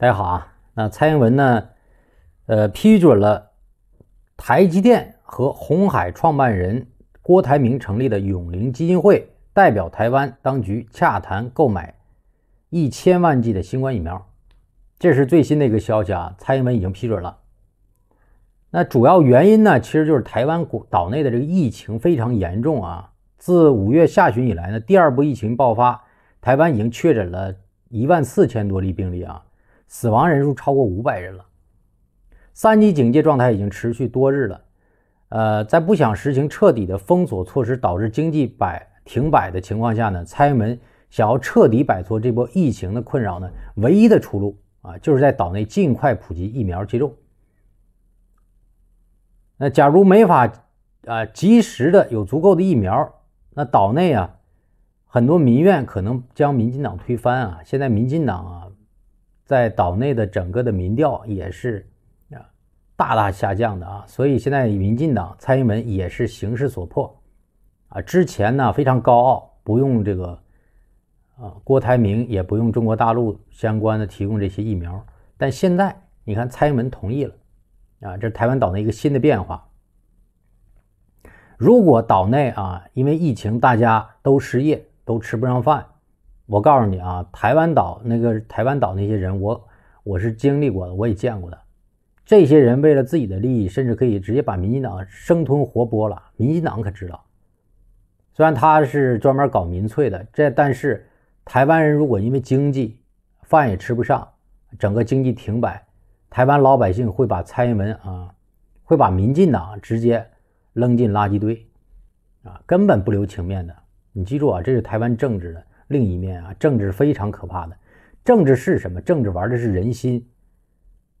大家好啊，那蔡英文呢，呃，批准了台积电和红海创办人郭台铭成立的永龄基金会代表台湾当局洽谈购买一千万剂的新冠疫苗，这是最新的一个消息啊。蔡英文已经批准了。那主要原因呢，其实就是台湾岛内的这个疫情非常严重啊。自五月下旬以来呢，第二波疫情爆发，台湾已经确诊了一万四千多例病例啊。死亡人数超过五百人了，三级警戒状态已经持续多日了。呃，在不想实行彻底的封锁措施导致经济摆停摆的情况下呢，蔡门想要彻底摆脱这波疫情的困扰呢，唯一的出路啊，就是在岛内尽快普及疫苗接种。那假如没法啊及时的有足够的疫苗，那岛内啊很多民怨可能将民进党推翻啊。现在民进党啊。在岛内的整个的民调也是啊，大大下降的啊，所以现在民进党蔡英文也是形势所迫啊，之前呢非常高傲，不用这个啊，郭台铭也不用中国大陆相关的提供这些疫苗，但现在你看蔡英文同意了啊，这是台湾岛内一个新的变化。如果岛内啊，因为疫情大家都失业，都吃不上饭。我告诉你啊，台湾岛那个台湾岛那些人，我我是经历过的，我也见过的。这些人为了自己的利益，甚至可以直接把民进党生吞活剥了。民进党可知道？虽然他是专门搞民粹的，这但是台湾人如果因为经济饭也吃不上，整个经济停摆，台湾老百姓会把蔡英文啊，会把民进党直接扔进垃圾堆啊，根本不留情面的。你记住啊，这是台湾政治的。另一面啊，政治非常可怕的。政治是什么？政治玩的是人心。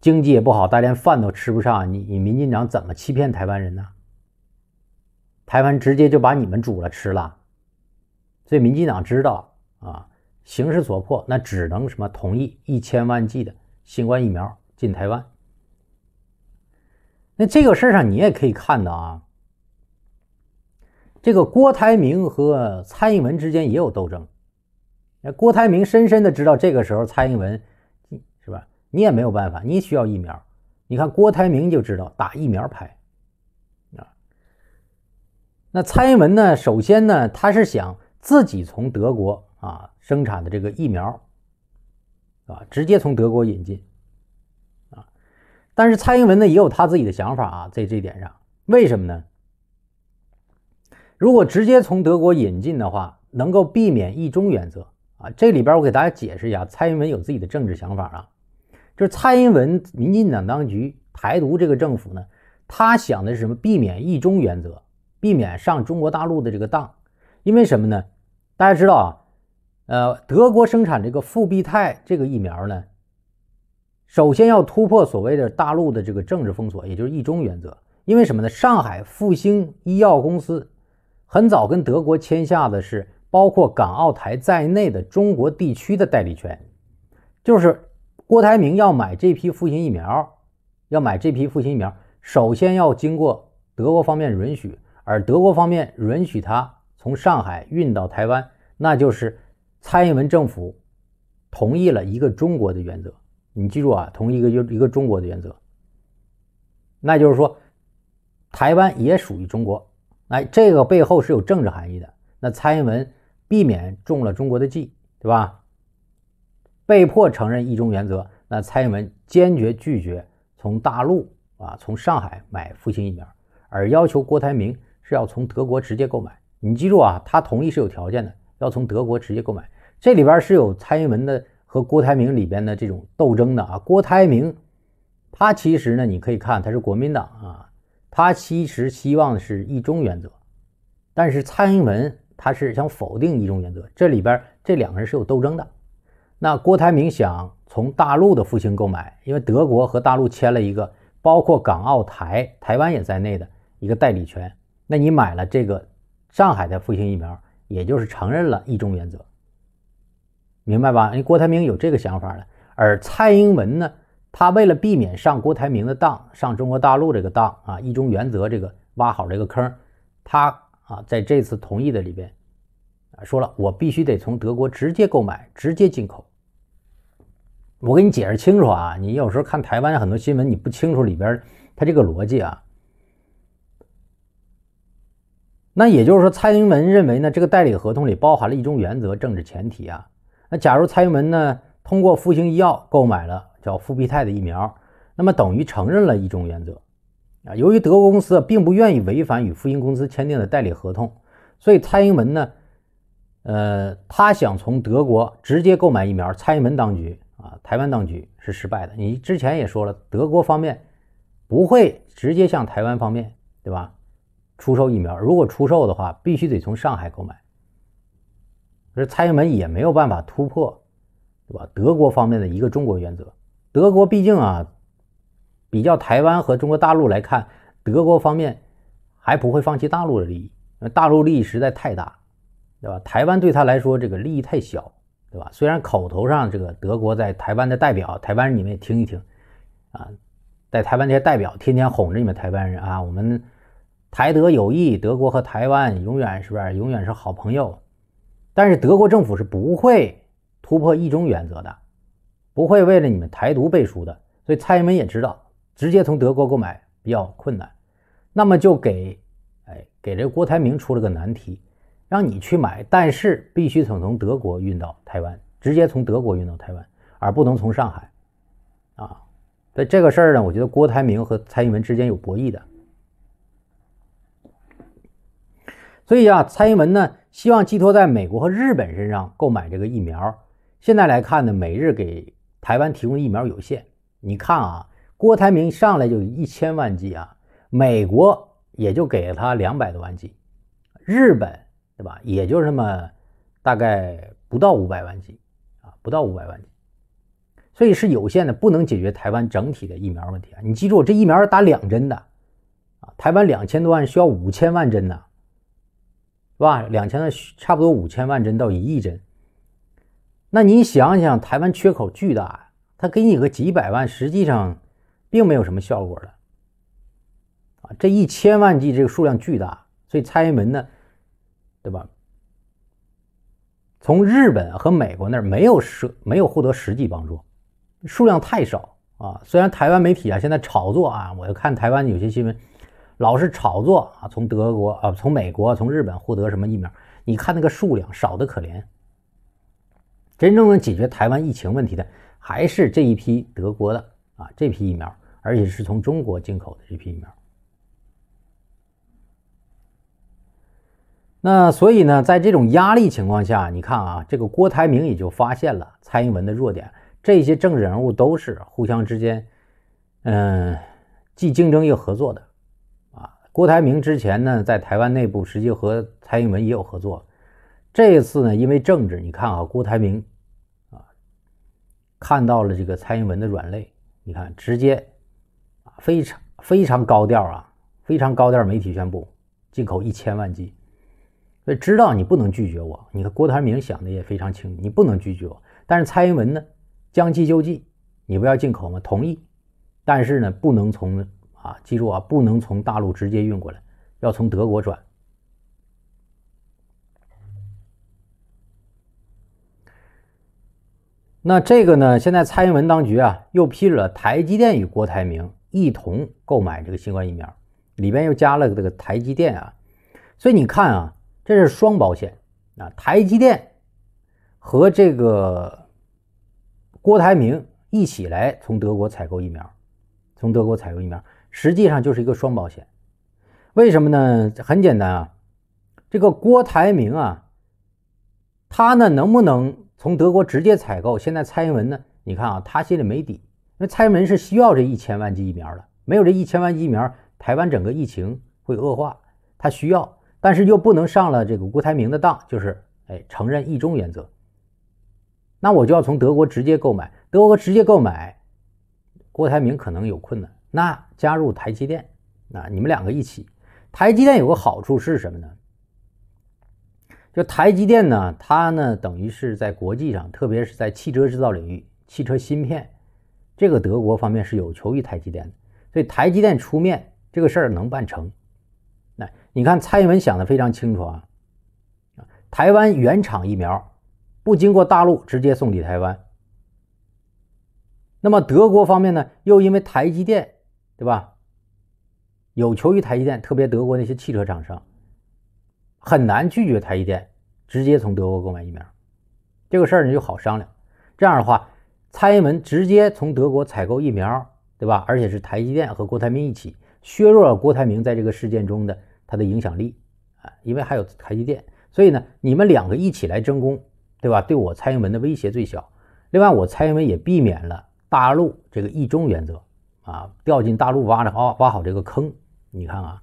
经济也不好，大家连饭都吃不上。你你民进党怎么欺骗台湾人呢？台湾直接就把你们煮了吃了。所以民进党知道啊，形势所迫，那只能什么同意一千万剂的新冠疫苗进台湾。那这个事儿上你也可以看到啊，这个郭台铭和蔡英文之间也有斗争。那郭台铭深深的知道，这个时候蔡英文，是吧？你也没有办法，你需要疫苗。你看郭台铭就知道打疫苗牌。啊，那蔡英文呢？首先呢，他是想自己从德国啊生产的这个疫苗，啊，直接从德国引进。啊，但是蔡英文呢也有他自己的想法啊，在这一点上，为什么呢？如果直接从德国引进的话，能够避免一中原则。啊，这里边我给大家解释一下，蔡英文有自己的政治想法啊，就是蔡英文民进党当局台独这个政府呢，他想的是什么？避免一中原则，避免上中国大陆的这个当，因为什么呢？大家知道啊，呃，德国生产这个复必泰这个疫苗呢，首先要突破所谓的大陆的这个政治封锁，也就是一中原则，因为什么呢？上海复兴医药公司很早跟德国签下的是。包括港澳台在内的中国地区的代理权，就是郭台铭要买这批复星疫苗，要买这批复星疫苗，首先要经过德国方面允许，而德国方面允许他从上海运到台湾，那就是蔡英文政府同意了一个中国的原则。你记住啊，同一个就一个中国的原则，那就是说，台湾也属于中国。哎，这个背后是有政治含义的。那蔡英文。避免中了中国的计，对吧？被迫承认一中原则，那蔡英文坚决拒绝从大陆啊，从上海买复兴疫苗，而要求郭台铭是要从德国直接购买。你记住啊，他同意是有条件的，要从德国直接购买。这里边是有蔡英文的和郭台铭里边的这种斗争的啊。郭台铭他其实呢，你可以看他是国民党啊，他其实希望是一中原则，但是蔡英文。他是想否定一中原则，这里边这两个人是有斗争的。那郭台铭想从大陆的复兴购买，因为德国和大陆签了一个包括港澳台、台湾也在内的一个代理权。那你买了这个上海的复兴疫苗，也就是承认了一中原则，明白吧？人郭台铭有这个想法了。而蔡英文呢，他为了避免上郭台铭的当，上中国大陆这个当啊，一中原则这个挖好了一个坑，他。啊，在这次同意的里边，啊，说了我必须得从德国直接购买、直接进口。我给你解释清楚啊，你有时候看台湾很多新闻，你不清楚里边他这个逻辑啊。那也就是说，蔡英文认为呢，这个代理合同里包含了一种原则、政治前提啊。那假如蔡英文呢通过复兴医药购买了叫复必泰的疫苗，那么等于承认了一种原则。啊，由于德国公司并不愿意违反与复欣公司签订的代理合同，所以蔡英文呢，呃，他想从德国直接购买疫苗。蔡英文当局啊，台湾当局是失败的。你之前也说了，德国方面不会直接向台湾方面，对吧？出售疫苗，如果出售的话，必须得从上海购买。而蔡英文也没有办法突破，对吧？德国方面的一个中国原则，德国毕竟啊。比较台湾和中国大陆来看，德国方面还不会放弃大陆的利益，为大陆利益实在太大，对吧？台湾对他来说这个利益太小，对吧？虽然口头上这个德国在台湾的代表，台湾人你们也听一听啊，在台湾这些代表天天哄着你们台湾人啊，我们台德友谊，德国和台湾永远是不是永远是好朋友？但是德国政府是不会突破一中原则的，不会为了你们台独背书的。所以蔡英文也知道。直接从德国购买比较困难，那么就给，哎，给这郭台铭出了个难题，让你去买，但是必须从从德国运到台湾，直接从德国运到台湾，而不能从上海，啊，所这个事儿呢，我觉得郭台铭和蔡英文之间有博弈的，所以啊，蔡英文呢希望寄托在美国和日本身上购买这个疫苗，现在来看呢，美日给台湾提供疫苗有限，你看啊。郭台铭上来就一千万剂啊，美国也就给了他两百多万剂，日本对吧？也就那么大概不到五百万剂啊，不到五百万剂，所以是有限的，不能解决台湾整体的疫苗问题啊！你记住，这疫苗是打两针的啊，台湾两千多万需要五千万针呢，是吧？两千多万差不多五千万针到一亿针。那你想想，台湾缺口巨大他给你个几百万，实际上。并没有什么效果的。啊，这一千万剂这个数量巨大，所以蔡英文呢，对吧？从日本和美国那儿没有实没有获得实际帮助，数量太少啊。虽然台湾媒体啊现在炒作啊，我看台湾有些新闻老是炒作啊，从德国啊、从美国、从日本获得什么疫苗，你看那个数量少的可怜。真正能解决台湾疫情问题的，还是这一批德国的。啊，这批疫苗，而且是从中国进口的这批疫苗。那所以呢，在这种压力情况下，你看啊，这个郭台铭也就发现了蔡英文的弱点。这些政治人物都是互相之间，嗯，既竞争又合作的。啊，郭台铭之前呢，在台湾内部实际和蔡英文也有合作。这次呢，因为政治，你看啊，郭台铭啊看到了这个蔡英文的软肋。你看，直接啊，非常非常高调啊，非常高调，媒体宣布进口一千万剂。所以知道你不能拒绝我。你看，郭台铭想的也非常清，你不能拒绝我。但是蔡英文呢，将计就计，你不要进口吗？同意，但是呢，不能从啊，记住啊，不能从大陆直接运过来，要从德国转。那这个呢？现在蔡英文当局啊，又批准了台积电与郭台铭一同购买这个新冠疫苗，里边又加了这个台积电啊。所以你看啊，这是双保险啊！台积电和这个郭台铭一起来从德国采购疫苗，从德国采购疫苗实际上就是一个双保险。为什么呢？很简单啊，这个郭台铭啊，他呢能不能？从德国直接采购，现在蔡英文呢？你看啊，他心里没底，因为蔡英文是需要这一千万剂疫苗的，没有这一千万剂疫苗，台湾整个疫情会恶化，他需要，但是又不能上了这个郭台铭的当，就是哎承认一中原则，那我就要从德国直接购买，德国直接购买，郭台铭可能有困难，那加入台积电，那你们两个一起，台积电有个好处是什么呢？就台积电呢，它呢等于是在国际上，特别是在汽车制造领域，汽车芯片，这个德国方面是有求于台积电的，所以台积电出面这个事儿能办成。那你看蔡英文想的非常清楚啊，啊，台湾原厂疫苗不经过大陆直接送抵台湾。那么德国方面呢，又因为台积电，对吧？有求于台积电，特别德国那些汽车厂商。很难拒绝台积电直接从德国购买疫苗，这个事儿呢就好商量。这样的话，蔡英文直接从德国采购疫苗，对吧？而且是台积电和郭台铭一起，削弱了郭台铭在这个事件中的他的影响力啊。因为还有台积电，所以呢，你们两个一起来争功，对吧？对我蔡英文的威胁最小。另外，我蔡英文也避免了大陆这个一中原则啊，掉进大陆挖的挖挖好这个坑。你看啊，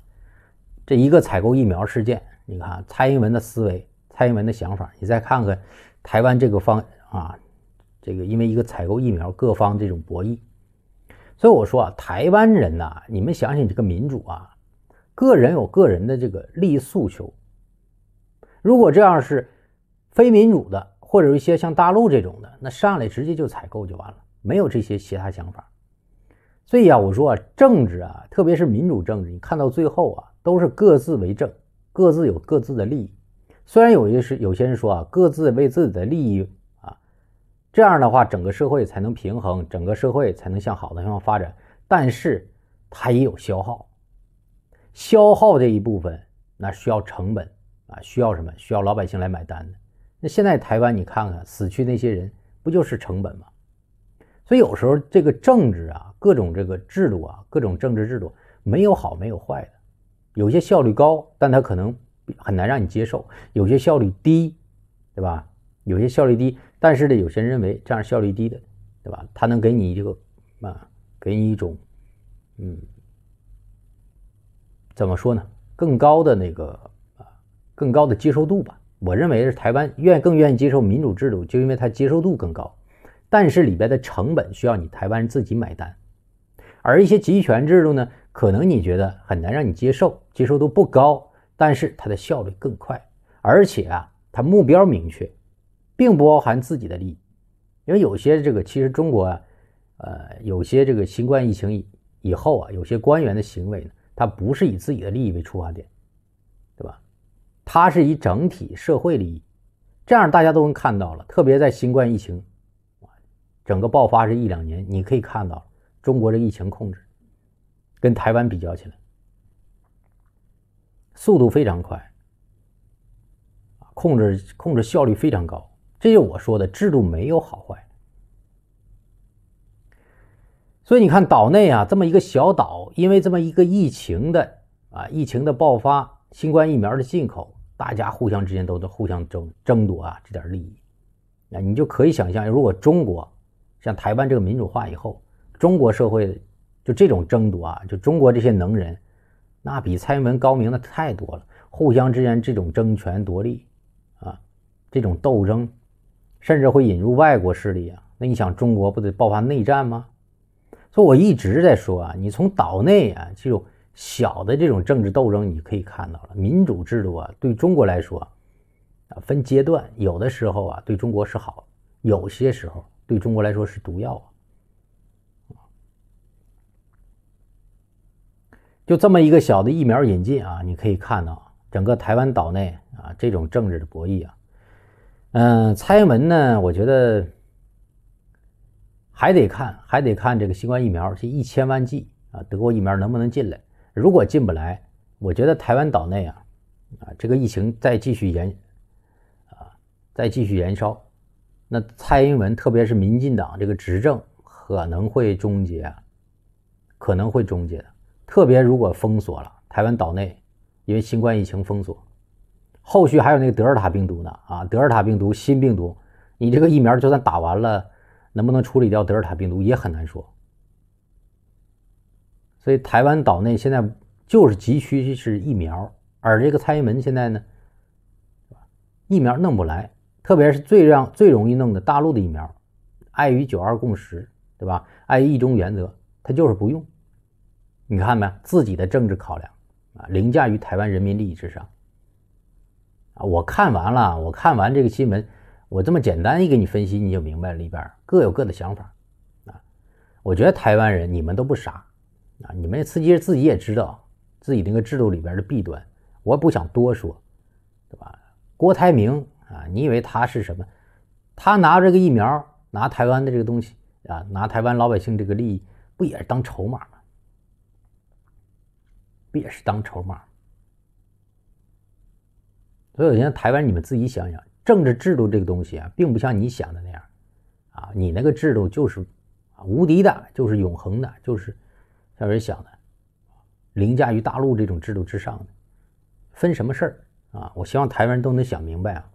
这一个采购疫苗事件。你看蔡英文的思维，蔡英文的想法，你再看看台湾这个方啊，这个因为一个采购疫苗，各方这种博弈，所以我说啊，台湾人呐，你们想想这个民主啊，个人有个人的这个利益诉求。如果这样是非民主的，或者一些像大陆这种的，那上来直接就采购就完了，没有这些其他想法。所以啊，我说啊，政治啊，特别是民主政治，你看到最后啊，都是各自为政。各自有各自的利益，虽然有些是有些人说啊，各自为自己的利益啊，这样的话整个社会才能平衡，整个社会才能向好的方向发展，但是它也有消耗，消耗这一部分那需要成本啊，需要什么？需要老百姓来买单的。那现在台湾你看看死去那些人不就是成本吗？所以有时候这个政治啊，各种这个制度啊，各种政治制度没有好没有坏的。有些效率高，但它可能很难让你接受；有些效率低，对吧？有些效率低，但是呢，有些人认为这样效率低的，对吧？它能给你一个啊，给你一种嗯，怎么说呢？更高的那个啊，更高的接受度吧。我认为是台湾愿更愿意接受民主制度，就因为它接受度更高。但是里边的成本需要你台湾自己买单，而一些集权制度呢？可能你觉得很难让你接受，接受度不高，但是它的效率更快，而且啊，它目标明确，并不包含自己的利益，因为有些这个其实中国啊，呃，有些这个新冠疫情以后啊，有些官员的行为呢，他不是以自己的利益为出发点，对吧？他是以整体社会利益，这样大家都能看到了，特别在新冠疫情整个爆发这一两年，你可以看到中国的疫情控制。跟台湾比较起来，速度非常快，控制控制效率非常高，这就我说的制度没有好坏。所以你看，岛内啊这么一个小岛，因为这么一个疫情的啊疫情的爆发，新冠疫苗的进口，大家互相之间都在互相争争夺啊这点利益，那你就可以想象，如果中国像台湾这个民主化以后，中国社会。就这种争夺啊，就中国这些能人，那比蔡英文高明的太多了。互相之间这种争权夺利，啊，这种斗争，甚至会引入外国势力啊。那你想，中国不得爆发内战吗？所以我一直在说啊，你从岛内啊这种小的这种政治斗争，你可以看到了，民主制度啊，对中国来说啊，分阶段，有的时候啊对中国是好，有些时候对中国来说是毒药啊。就这么一个小的疫苗引进啊，你可以看到整个台湾岛内啊这种政治的博弈啊，嗯，蔡英文呢，我觉得还得看，还得看这个新冠疫苗这一千万剂啊，德国疫苗能不能进来？如果进不来，我觉得台湾岛内啊，啊这个疫情再继续延啊再继续燃烧，那蔡英文特别是民进党这个执政可能会终结，可能会终结的。特别如果封锁了台湾岛内，因为新冠疫情封锁，后续还有那个德尔塔病毒呢啊，德尔塔病毒新病毒，你这个疫苗就算打完了，能不能处理掉德尔塔病毒也很难说。所以台湾岛内现在就是急需是疫苗，而这个蔡英文现在呢，疫苗弄不来，特别是最让最容易弄的大陆的疫苗，碍于九二共识对吧？碍于一中原则，他就是不用。你看没自己的政治考量，啊，凌驾于台湾人民利益之上，啊，我看完了，我看完这个新闻，我这么简单一给你分析，你就明白里边各有各的想法，啊，我觉得台湾人你们都不傻，啊，你们自己自己也知道自己那个制度里边的弊端，我不想多说，对吧？郭台铭啊，你以为他是什么？他拿这个疫苗，拿台湾的这个东西，啊，拿台湾老百姓这个利益，不也是当筹码吗？也是当筹码，所以在台湾，你们自己想想，政治制度这个东西啊，并不像你想的那样，啊，你那个制度就是，啊，无敌的，就是永恒的，就是像人想的，凌驾于大陆这种制度之上的，分什么事儿啊？我希望台湾人都能想明白啊。